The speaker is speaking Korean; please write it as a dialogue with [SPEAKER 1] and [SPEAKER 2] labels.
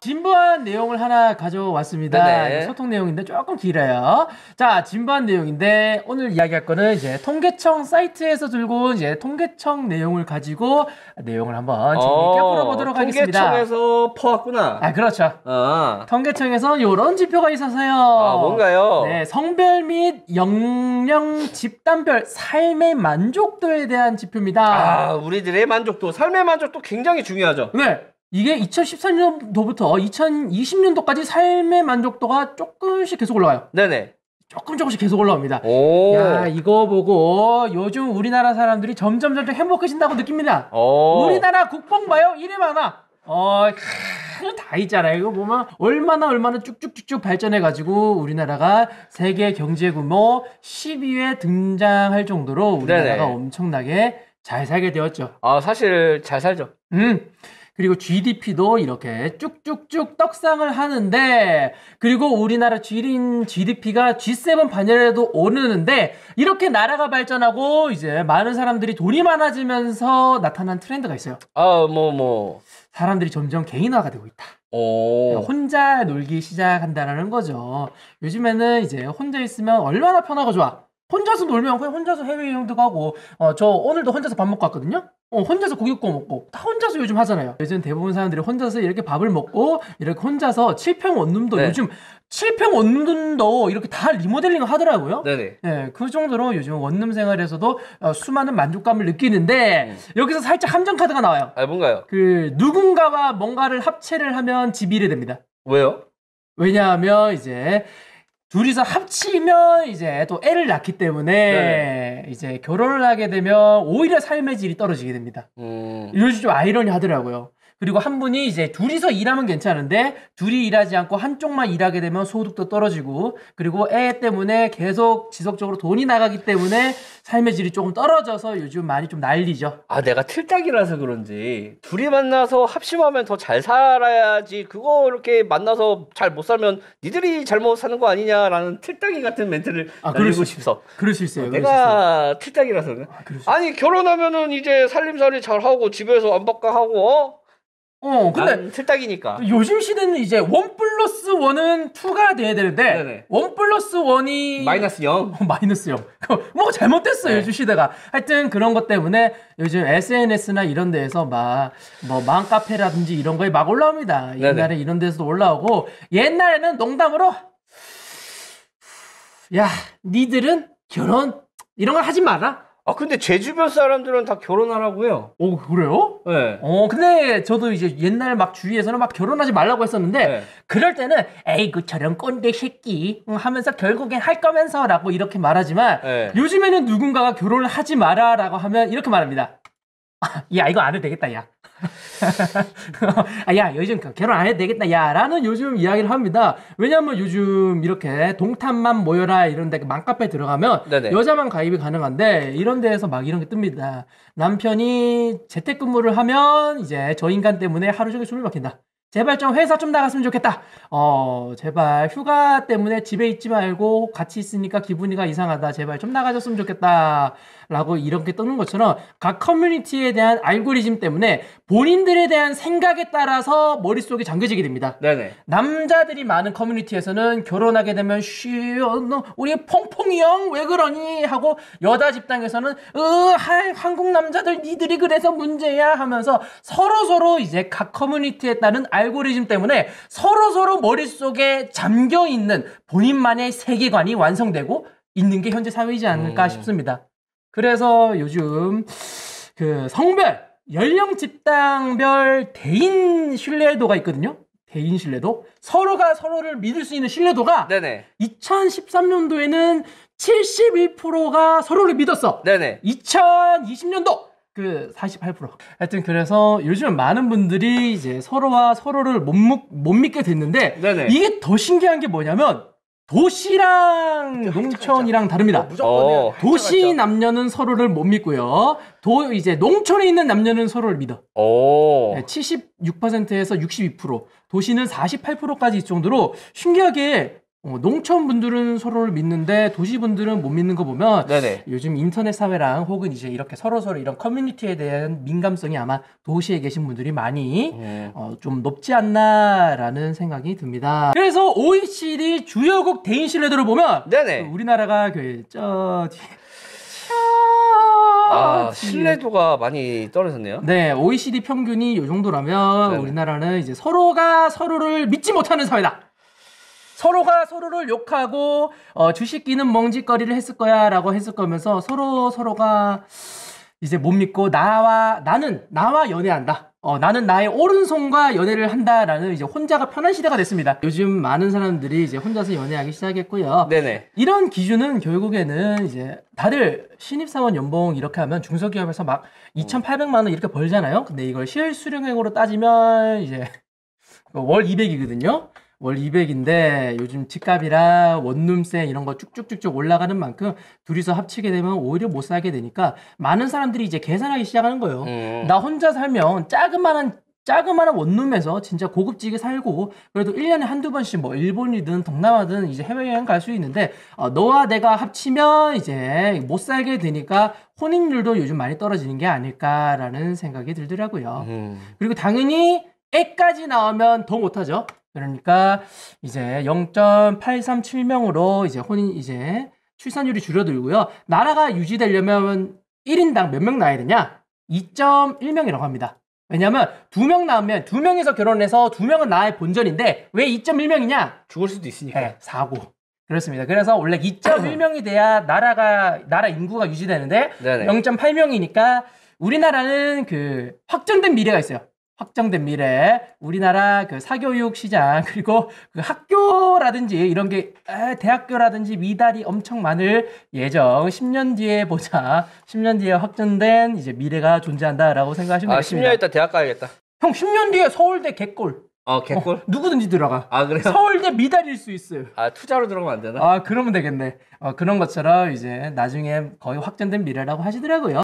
[SPEAKER 1] 진부한 내용을 하나 가져왔습니다. 네네. 소통 내용인데 조금 길어요. 자, 진부한 내용인데 오늘 이야기할 거는 이제 통계청 사이트에서 들고 온 이제 통계청 내용을 가지고 내용을 한번 재미게 어, 풀어보도록 하겠습니다. 통계청에서 퍼왔구나. 아, 그렇죠. 아. 통계청에서 이런 지표가 있어서요. 아, 뭔가요? 네, 성별 및 영령 집단별 삶의 만족도에 대한 지표입니다. 아, 우리들의 만족도, 삶의 만족도 굉장히 중요하죠. 네. 이게 2014년도부터 2020년도까지 삶의 만족도가 조금씩 계속 올라와요 네네. 조금 조금씩 계속 올라옵니다. 오. 야 이거 보고 요즘 우리나라 사람들이 점점 점점 행복해진다고 느낍니다. 오. 우리나라 국뽕 봐요 이래 많아. 어, 크, 다 있잖아요. 이거 보면 얼마나 얼마나 쭉쭉쭉쭉 발전해가지고 우리나라가 세계 경제 규모 10위에 등장할 정도로 우리나라가 네네. 엄청나게 잘 살게 되었죠. 아 사실 잘 살죠. 음. 그리고 GDP도 이렇게 쭉쭉쭉 떡상을 하는데 그리고 우리나라 지린 GDP가 G7 반열에도 오르는데 이렇게 나라가 발전하고 이제 많은 사람들이 돈이 많아지면서 나타난 트렌드가 있어요. 아, 뭐 뭐. 사람들이 점점 개인화가 되고 있다. 오. 혼자 놀기 시작한다라는 거죠. 요즘에는 이제 혼자 있으면 얼마나 편하고 좋아. 혼자서 놀면 그냥 혼자서 해외 여행도 가고 어저 오늘도 혼자서 밥 먹고 왔거든요. 어, 혼자서 고기 구워 먹고 다 혼자서 요즘 하잖아요. 요즘 대부분 사람들이 혼자서 이렇게 밥을 먹고 이렇게 혼자서 칠평 원룸도 네. 요즘 칠평 원룸도 이렇게 다 리모델링을 하더라고요. 네네. 네, 그 정도로 요즘 원룸 생활에서도 어, 수많은 만족감을 느끼는데 음. 여기서 살짝 함정 카드가 나와요. 아 뭔가요? 그 누군가와 뭔가를 합체를 하면 집이 이래 됩니다. 왜요? 왜냐하면 이제 둘이서 합치면 이제 또 애를 낳기 때문에 네. 이제 결혼을 하게 되면 오히려 삶의 질이 떨어지게 됩니다. 음. 이것이 좀 아이러니하더라고요. 그리고 한 분이 이제 둘이서 일하면 괜찮은데 둘이 일하지 않고 한쪽만 일하게 되면 소득도 떨어지고 그리고 애 때문에 계속 지속적으로 돈이 나가기 때문에 삶의 질이 조금 떨어져서 요즘 많이 좀 난리죠. 아 내가 틀딱이라서 그런지 둘이 만나서 합심하면 더 잘 살아야지 그거 이렇게 만나서 잘 못 살면 니들이 잘못 사는 거 아니냐라는 틀딱이 같은 멘트를 아, 그리고 싶어. 그럴 수 있어요. 내가 틀딱이라서 그래. 아, 아니 결혼하면은 이제 살림살이 잘 하고 집에서 안박가 하고 어? 어, 근데 틀딱이니까. 요즘 시대는 이제 원 플러스 원은 투가 돼야 되는데 원 플러스 원이 마이너스 영, 어, 마이너스 영. 뭐 잘못됐어요 네. 요즘 시대가. 하여튼 그런 것 때문에 요즘 SNS나 이런 데에서 막 뭐망카페라든지 이런 거에 막 올라옵니다. 옛날에 이런 데서도 올라오고 옛날에는 농담으로 야 니들은 결혼 이런 걸 하지 마라. 아 근데 제 주변 사람들은 다 결혼하라고 요오 어, 그래요? 네. 어 근데 저도 이제 옛날 막 주위에서는 막 결혼하지 말라고 했었는데 네. 그럴 때는 에이 그처럼 꼰대 새끼 하면서 결국엔 할 거면서라고 이렇게 말하지만 네. 요즘에는 누군가가 결혼을 하지 마라라고 하면 이렇게 말합니다. 아, 야 이거 안 해도 되겠다 야. 아, 야, 요즘 그 결혼 안 해도 되겠다. 야, 라는 요즘 이야기를 합니다. 왜냐하면 요즘 이렇게 동탄만 모여라 이런 데 그 맘카페 들어가면 네네. 여자만 가입이 가능한데 이런 데에서 막 이런 게 뜹니다. 남편이 재택근무를 하면 이제 저 인간 때문에 하루 종일 숨을 막힌다. 제발 좀 회사 좀 나갔으면 좋겠다. 어, 제발 휴가 때문에 집에 있지 말고 같이 있으니까 기분이가 이상하다. 제발 좀 나가줬으면 좋겠다. 라고 이렇게 뜨는 것처럼 각 커뮤니티에 대한 알고리즘 때문에 본인들에 대한 생각에 따라서 머릿속이 잠겨지게 됩니다. 네네. 남자들이 많은 커뮤니티에서는 결혼하게 되면 쉬어, 너, 우리 퐁퐁이 형 왜 그러니? 하고 여자 집단에서는 으, 하, 한국 남자들 니들이 그래서 문제야 하면서 서로서로 서로 이제 각 커뮤니티에 따른 알고리즘 때문에 서로 서로 머릿속에 잠겨 있는 본인만의 세계관이 완성되고 있는 게 현재 사회이지 않을까 음. 싶습니다. 그래서 요즘 그 성별, 연령 집단별 대인 신뢰도가 있거든요. 대인 신뢰도. 서로가 서로를 믿을 수 있는 신뢰도가 네네. 2013년도에는 71%가 서로를 믿었어. 네네. 2020년도 그 48%. 하여튼 그래서 요즘 많은 분들이 이제 서로와 서로를 못, 못 믿게 됐는데 네네. 이게 더 신기한 게 뭐냐면 도시랑 농촌이랑 다릅니다. 어, 어. 도시 남녀는 서로를 못 믿고요. 도 이제 농촌에 있는 남녀는 서로를 믿어. 오. 어. 네, 76%에서 62%, 도시는 48%까지 이 정도로 신기하게 어, 농촌 분들은 서로를 믿는데 도시 분들은 못 믿는 거 보면 네네. 요즘 인터넷 사회랑 혹은 이제 이렇게 서로 서로 이런 커뮤니티에 대한 민감성이 아마 도시에 계신 분들이 많이 네. 어, 좀 높지 않나라는 생각이 듭니다. 그래서 OECD 주요국 대인 신뢰도를 보면 네네. 그 우리나라가 그저 아, 신뢰도가 많이 떨어졌네요. 네, OECD 평균이 이 정도라면 네네. 우리나라는 이제 서로가 서로를 믿지 못하는 사회다. 서로가 서로를 욕하고 어, 주식기는 멍짓거리를 했을 거야라고 했을 거면서 서로 서로가 이제 못 믿고 나와 나는 나와 연애한다. 어, 나는 나의 오른손과 연애를 한다라는 이제 혼자가 편한 시대가 됐습니다. 요즘 많은 사람들이 이제 혼자서 연애하기 시작했고요. 네네. 이런 기준은 결국에는 이제 다들 신입사원 연봉 이렇게 하면 중소기업에서 막 2,800만 원 이렇게 벌잖아요. 근데 이걸 실수령액으로 따지면 이제 월 200이거든요. 월 200인데 요즘 집값이라 원룸세 이런 거 쭉쭉쭉쭉 올라가는 만큼 둘이서 합치게 되면 오히려 못살게 되니까 많은 사람들이 이제 계산하기 시작하는 거예요. 음. 나 혼자 살면 작은만한 작은만한 원룸에서 진짜 고급지게 살고 그래도 1년에 한두 번씩 뭐 일본이든 동남아든 이제 해외여행 갈 수 있는데 어, 너와 내가 합치면 이제 못 살게 되니까 혼인율도 요즘 많이 떨어지는 게 아닐까라는 생각이 들더라고요. 음. 그리고 당연히 애까지 나오면 더 못하죠. 그러니까 이제 0.837명으로 이제 혼인 이제 출산율이 줄어들고요. 나라가 유지되려면 1인당 몇명 낳아야 되냐? 2.1명이라고 합니다. 왜냐하면 두명 낳으면 두 명에서 결혼해서 두 명은 나의 본전인데 왜 2.1명이냐? 죽을 수도 있으니까. 네, 사고. 그렇습니다. 그래서 원래 2.1명이 돼야 나라가 나라 인구가 유지되는데 네네. 0.8명이니까 우리나라는 그 확정된 미래가 있어요. 확정된 미래 우리나라 그 사교육 시장 그리고 그 학교라든지 이런 게 대학교라든지 미달이 엄청 많을 예정 10년 뒤에 보자 10년 뒤에 확정된 이제 미래가 존재한다라고 생각하시면 아, 되겠습니다. 10년 있다 대학 가야겠다. 형 10년 뒤에 서울대 개꿀. 어 개꿀? 어, 누구든지 들어가. 아그래 서울대 미달일 수 있어요. 아 투자로 들어가면 안 되나? 아 그러면 되겠네. 어, 그런 것처럼 이제 나중에 거의 확정된 미래라고 하시더라고요.